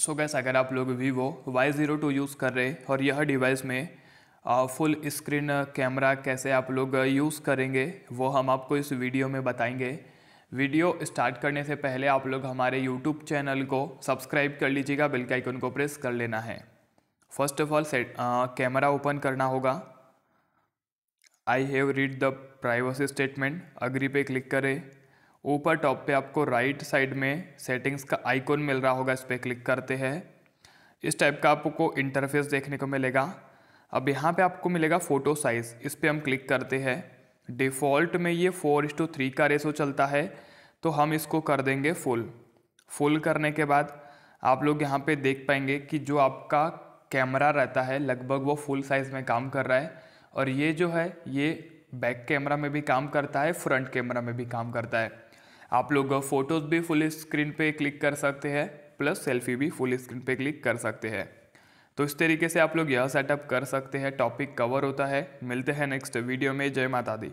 सो gas अगर आप लोग Vivo Y zero two use कर रहे और यह डिवाइस में फुल स्क्रीन कैमरा कैसे आप लोग यूज़ करेंगे वो हम आपको इस वीडियो में बताएंगे वीडियो स्टार्ट करने से पहले आप लोग हमारे यूट्यूब चैनल को सब्सक्राइब कर लीजिएगा बेल के आइकन को प्रेस कर लेना है first of all set camera open करना होगा I have read the privacy statement agree पे क्लिक करें ऊपर टॉप पे आपको राइट साइड में सेटिंग्स का आइकॉन मिल रहा होगा इस पर क्लिक करते हैं इस टाइप का आपको इंटरफेस देखने को मिलेगा अब यहाँ पे आपको मिलेगा फ़ोटो साइज़ इस पर हम क्लिक करते हैं डिफ़ॉल्ट में ये फोर इस टू थ्री का रेसो चलता है तो हम इसको कर देंगे फुल फुल करने के बाद आप लोग यहाँ पे देख पाएंगे कि जो आपका कैमरा रहता है लगभग वो फुल साइज़ में काम कर रहा है और ये जो है ये बैक कैमरा में भी काम करता है फ्रंट कैमरा में भी काम करता है आप लोग फ़ोटोज़ भी फुल स्क्रीन पे क्लिक कर सकते हैं प्लस सेल्फी भी फुल स्क्रीन पे क्लिक कर सकते हैं तो इस तरीके से आप लोग यह सेटअप कर सकते हैं टॉपिक कवर होता है मिलते हैं नेक्स्ट वीडियो में जय माता दी